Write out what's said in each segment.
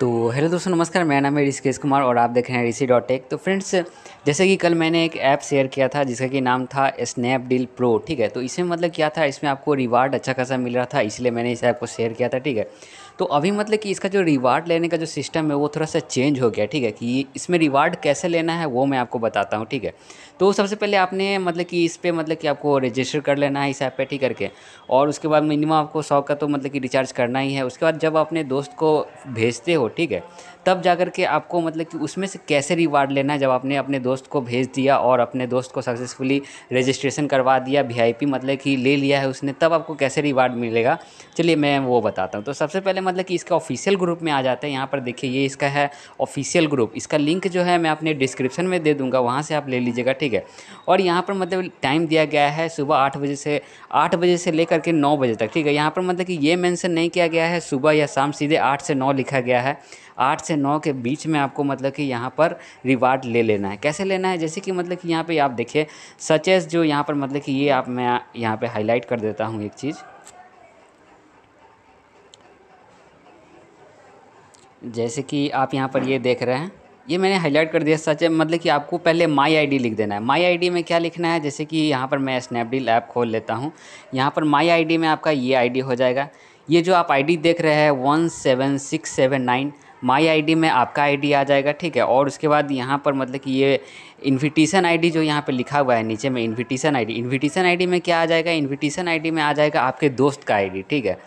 तो हेलो दोस्तों नमस्कार मेरा नाम है ऋषिकेश कुमार और आप देख रहे हैं ऋषि डॉट टेक तो फ्रेंड्स जैसे कि कल मैंने एक ऐप शेयर किया था जिसका कि नाम था स्नैपडील प्रो ठीक है तो इसमें मतलब क्या था इसमें आपको रिवार्ड अच्छा खासा मिल रहा था इसलिए मैंने इस ऐप को शेयर किया था ठीक है तो अभी मतलब कि इसका जो रिवार्ड लेने का जो सिस्टम है वो थोड़ा सा चेंज हो गया ठीक है कि इसमें रिवार्ड कैसे लेना है वो मैं आपको बताता हूँ ठीक है तो सबसे पहले आपने मतलब कि इस पर मतलब कि आपको रजिस्टर कर लेना है इस ऐप पर ठीक करके और उसके बाद मिनिमम आपको सौ का तो मतलब कि रिचार्ज करना ही है उसके बाद जब अपने दोस्त को भेजते हो हो ठीक है तब जा कर के आपको मतलब कि उसमें से कैसे रिवार्ड लेना है जब आपने अपने दोस्त को भेज दिया और अपने दोस्त को सक्सेसफुली रजिस्ट्रेशन करवा दिया वी मतलब कि ले लिया है उसने तब आपको कैसे रिवार्ड मिलेगा चलिए मैं वो बताता हूँ तो सबसे पहले मतलब कि इसका ऑफिशियल ग्रुप में आ जाते हैं यहाँ पर देखिए ये इसका है ऑफिशियल ग्रुप इसका लिंक जो है मैं अपने डिस्क्रिप्शन में दे दूँगा वहाँ से आप ले लीजिएगा ठीक है और यहाँ पर मतलब टाइम दिया गया है सुबह आठ बजे से आठ बजे से लेकर के नौ बजे तक ठीक है यहाँ पर मतलब कि ये मैंसन नहीं किया गया है सुबह या शाम सीधे आठ से नौ लिखा गया है है आठ से नौ के बीच में आपको मतलब कि यहाँ पर रिवार्ड ले लेना है कैसे लेना है जैसे कि मतलब कि यहाँ पे आप देखिए सचेस जो यहाँ पर मतलब कि ये आप मैं यहाँ पे हाईलाइट कर देता हूँ एक चीज़ जैसे कि आप यहाँ पर ये देख रहे हैं ये मैंने हाईलाइट कर दिया सच है मतलब कि आपको पहले माई आईडी लिख देना है माई आईडी में क्या लिखना है जैसे कि यहाँ पर मैं स्नैपडील ऐप खोल लेता हूँ यहाँ पर माई आईडी में आपका ये आईडी हो जाएगा ये जो आप आईडी देख रहे हैं one seven six seven nine my I में आपका आईडी आ जाएगा ठीक है और उसके बाद यहाँ पर मतलब कि ये इनविटेशन आईडी जो यहाँ पे लिखा हुआ है नीचे में इनविटेशन आईडी इनविटेशन आईडी में क्या आ जाएगा इनविटेशन आईडी में आ जाएगा आपके दोस्त का आईडी ठीक है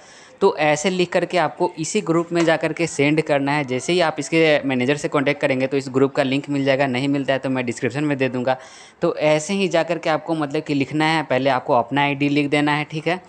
तो ऐसे लिख करके आपको इसी ग्रुप में जा करके सेंड करना है जैसे ही आप इसके मैनेजर से कॉन्टैक्ट करेंगे तो इस ग्रुप का लिंक मिल जाएगा नहीं मिलता है तो मैं डिस्क्रिप्शन में दे दूँगा तो ऐसे ही जा करके आपको मतलब कि लिखना है पहले आपको अपना आई लिख देना है ठीक है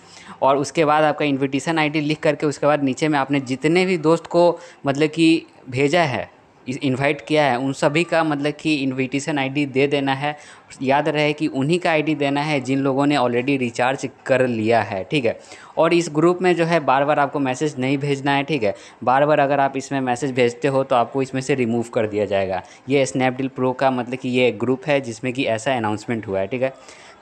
और उसके बाद आपका इन्विटेशन आई लिख करके उसके बाद नीचे में आपने जितने भी दोस्त को मतलब कि भेजा है इनवाइट किया है उन सभी का मतलब कि इनविटेशन आईडी दे देना है याद रहे कि उन्हीं का आईडी देना है जिन लोगों ने ऑलरेडी रिचार्ज कर लिया है ठीक है और इस ग्रुप में जो है बार बार आपको मैसेज नहीं भेजना है ठीक है बार बार अगर आप इसमें मैसेज भेजते हो तो आपको इसमें से रिमूव कर दिया जाएगा ये स्नैपडील प्रो का मतलब कि ये ग्रुप है जिसमें कि ऐसा अनाउंसमेंट हुआ है ठीक है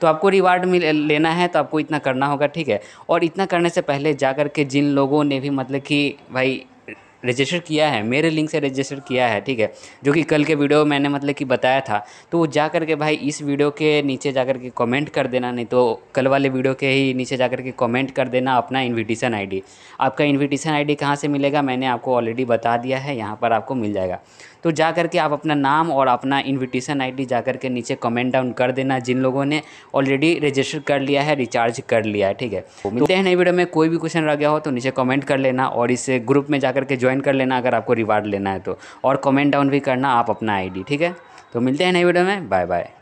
तो आपको रिवार्ड मिल लेना है तो आपको इतना करना होगा ठीक है और इतना करने से पहले जा कर के जिन लोगों ने भी मतलब कि भाई रजिस्टर किया है मेरे लिंक से रजिस्टर किया है ठीक है जो कि कल के वीडियो में मैंने मतलब कि बताया था तो जा करके के भाई इस वीडियो के नीचे जा कर के कमेंट कर देना नहीं तो कल वाले वीडियो के ही नीचे जा कर के कमेंट कर देना अपना इन्विटेशन आईडी आपका इन्विटेशन आईडी कहाँ से मिलेगा मैंने आपको ऑलरेडी बता दिया है यहाँ पर आपको मिल जाएगा तो जा करके के आप अपना नाम और अपना इन्विटेशन आई जा कर के नीचे कमेंट डाउन कर देना जिन लोगों ने ऑलरेडी रजिस्टर कर लिया है रिचार्ज कर लिया है ठीक है तो मिलते हैं नई वीडियो में कोई भी क्वेश्चन रह गया हो तो नीचे कॉमेंट कर लेना और इस ग्रुप में जा करके के ज्वाइन ज्वाइन कर लेना अगर आपको रिवार्ड लेना है तो और कमेंट डाउन भी करना आप अपना आईडी ठीक है तो मिलते हैं नई वीडियो में बाय बाय